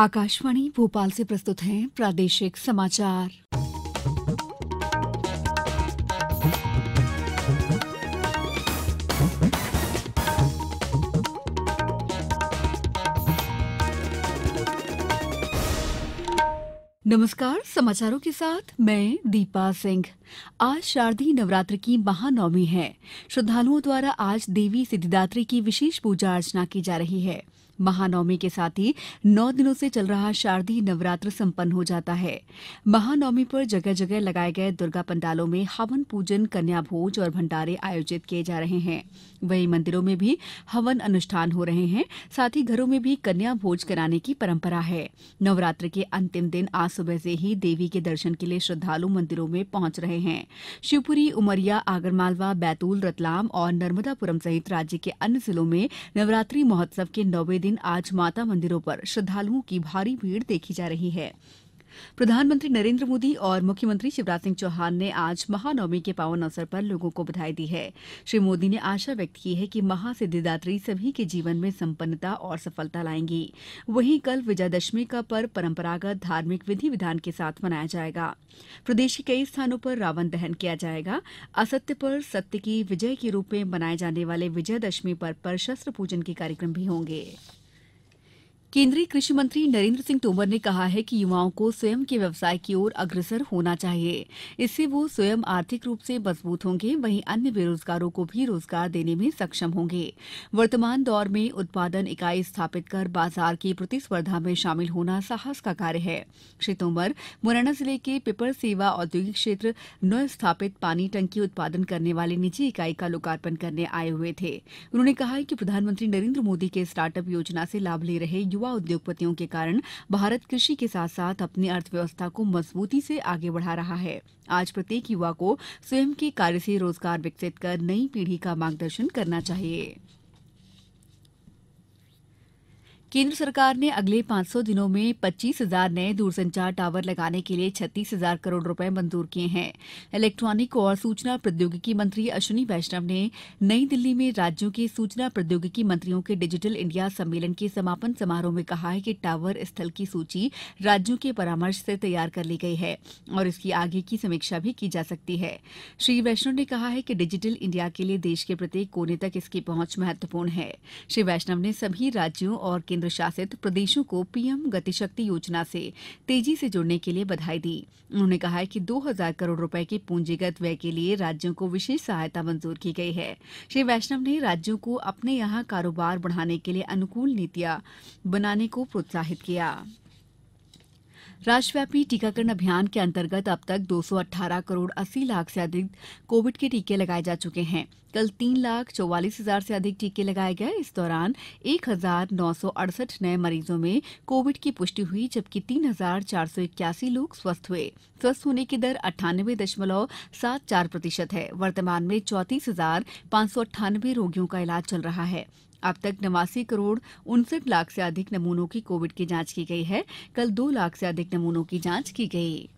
आकाशवाणी भोपाल से प्रस्तुत है प्रादेशिक समाचार नमस्कार समाचारों के साथ मैं दीपा सिंह आज शारदीय नवरात्र की महानवमी है श्रद्धालुओं द्वारा आज देवी सिद्धिदात्री की विशेष पूजा अर्चना की जा रही है महानवमी के साथ ही नौ दिनों से चल रहा शारदीय नवरात्र संपन्न हो जाता है महानवमी पर जगह जगह लगाए गए दुर्गा पंडालों में हवन पूजन कन्या भोज और भंडारे आयोजित किए जा रहे हैं वहीं मंदिरों में भी हवन अनुष्ठान हो रहे हैं साथ ही घरों में भी कन्या भोज कराने की परंपरा है नवरात्र के अंतिम दिन आज सुबह से ही देवी के दर्शन के लिए श्रद्धालु मंदिरों में पहुंच रहे हैं शिवपुरी उमरिया आगरमालवा बैतूल रतलाम और नर्मदापुरम सहित राज्य के अन्य जिलों में नवरात्रि महोत्सव के नौवे दिन आज माता मंदिरों पर श्रद्वालुओं की भारी भीड़ देखी जा रही थी प्रधानमंत्री नरेन्द्र मोदी और मुख्यमंत्री शिवराज सिंह चौहान ने आज महानवमी के पावन अवसर पर लोगों को बधाई दी है श्री मोदी ने आशा व्यक्त की है कि महासिद्धिदात्री सभी के जीवन में संपन्नता और सफलता लाएंगी वहीं कल विजयादशमी का पर्व परंपरागत धार्मिक विधि विधान के साथ मनाया जाएगा प्रदेश के कई स्थानों पर रावण दहन किया जाएगा असत्य पर सत्य की विजय के रूप में मनाए जाने वाले विजयदशमी पर्व पर शस्त्र पूजन के कार्यक्रम भी होंगे केंद्रीय कृषि मंत्री नरेंद्र सिंह तोमर ने कहा है कि युवाओं को स्वयं के व्यवसाय की ओर अग्रसर होना चाहिए इससे वो स्वयं आर्थिक रूप से मजबूत होंगे वहीं अन्य बेरोजगारों को भी रोजगार देने में सक्षम होंगे वर्तमान दौर में उत्पादन इकाई स्थापित कर बाजार की प्रतिस्पर्धा में शामिल होना साहस का कार्य है श्री तोमर मुरैना जिले के पिपर सेवा औद्योगिक क्षेत्र नव स्थापित पानी टंकी उत्पादन करने वाली निजी इकाई का लोकार्पण करने आए हुए थे उन्होंने कहा कि प्रधानमंत्री नरेंद्र मोदी के स्टार्टअप योजना से लाभ ले रहे युवा युवा उद्योगपतियों के कारण भारत कृषि के साथ साथ अपनी अर्थव्यवस्था को मजबूती से आगे बढ़ा रहा है आज प्रत्येक युवा को स्वयं के कार्य से रोजगार विकसित कर नई पीढ़ी का मार्गदर्शन करना चाहिए केंद्र सरकार ने अगले 500 दिनों में 25,000 नए दूरसंचार टावर लगाने के लिए 36,000 करोड़ रुपए मंजूर किए हैं इलेक्ट्रॉनिक और सूचना प्रौद्योगिकी मंत्री अश्विनी वैष्णव ने नई दिल्ली में राज्यों के सूचना प्रौद्योगिकी मंत्रियों के डिजिटल इंडिया सम्मेलन के समापन समारोह में कहा है कि टावर स्थल की सूची राज्यों के परामर्श से तैयार कर ली गई है और इसकी आगे की समीक्षा भी की जा सकती है श्री वैष्णव ने कहा है कि डिजिटल इंडिया के लिए देश के प्रत्येक कोने तक इसकी पहुंच महत्वपूर्ण है श्री वैष्णव ने सभी राज्यों और केंद्र केन्द्र शासित प्रदेशों को पीएम गतिशक्ति योजना से तेजी से जुड़ने के लिए बधाई दी उन्होंने कहा कि 2000 करोड़ रुपए के पूंजीगत व्यय के लिए राज्यों को विशेष सहायता मंजूर की गई है श्री वैष्णव ने राज्यों को अपने यहाँ कारोबार बढ़ाने के लिए अनुकूल नीतियां बनाने को प्रोत्साहित किया राष्ट्रव्यापी टीकाकरण अभियान के अंतर्गत अब तक दो सौ अठारह करोड़ अस्सी लाख से अधिक कोविड के टीके लगाए जा चुके हैं कल तीन लाख चौवालीस हजार से अधिक टीके लगाए गए इस दौरान एक हजार नौ सौ अड़सठ नए मरीजों में कोविड की पुष्टि हुई जबकि तीन हजार चार सौ इक्यासी लोग स्वस्थ हुए स्वस्थ होने की दर अट्ठानबे दशमलव सात चार प्रतिशत है वर्तमान में चौतीस हजार पांच सौ अट्ठानबे रोगियों का इलाज चल रहा है अब तक नवासी करोड़ उनसठ लाख से अधिक नमूनों की कोविड की जांच की गई है कल दो लाख से अधिक नमूनों की जांच की गई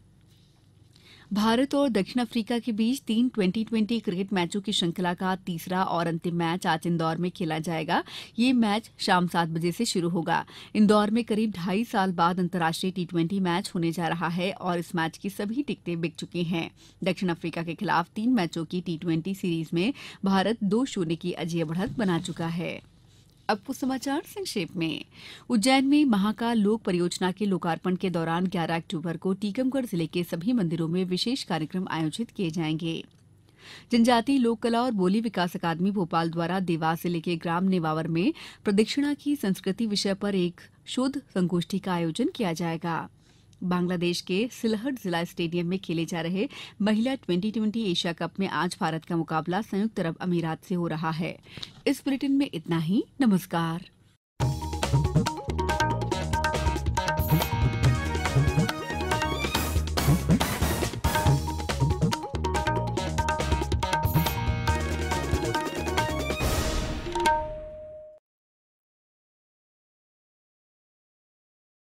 भारत और दक्षिण अफ्रीका के बीच तीन ट्वेंटी ट्वेंटी क्रिकेट मैचों की श्रृंखला का तीसरा और अंतिम मैच आज इंदौर में खेला जाएगा ये मैच शाम सात बजे से शुरू होगा इंदौर में करीब ढाई साल बाद अंतर्राष्ट्रीय टी ट्वेंटी मैच होने जा रहा है और इस मैच की सभी टिकटें बिक चुकी हैं दक्षिण अफ्रीका के खिलाफ तीन मैचों की टी ट्वेंटी सीरीज में भारत दो शून्य की अजय बढ़त बना चुका है अब कुछ समाचार संक्षेप में उज्जैन में महाकाल लोक परियोजना के लोकार्पण के दौरान 11 अक्टूबर को टीकमगढ़ जिले के सभी मंदिरों में विशेष कार्यक्रम आयोजित किए जाएंगे जनजातीय लोक कला और बोली विकास अकादमी भोपाल द्वारा देवास जिले के ग्राम नेवावर में प्रदक्षिणा की संस्कृति विषय पर एक शोध संगोष्ठी का आयोजन किया जाएगा बांग्लादेश के सिलहट जिला स्टेडियम में खेले जा रहे महिला ट्वेंटी ट्वेंटी एशिया कप में आज भारत का मुकाबला संयुक्त अरब अमीरात से हो रहा है इस बुलेटिन में इतना ही नमस्कार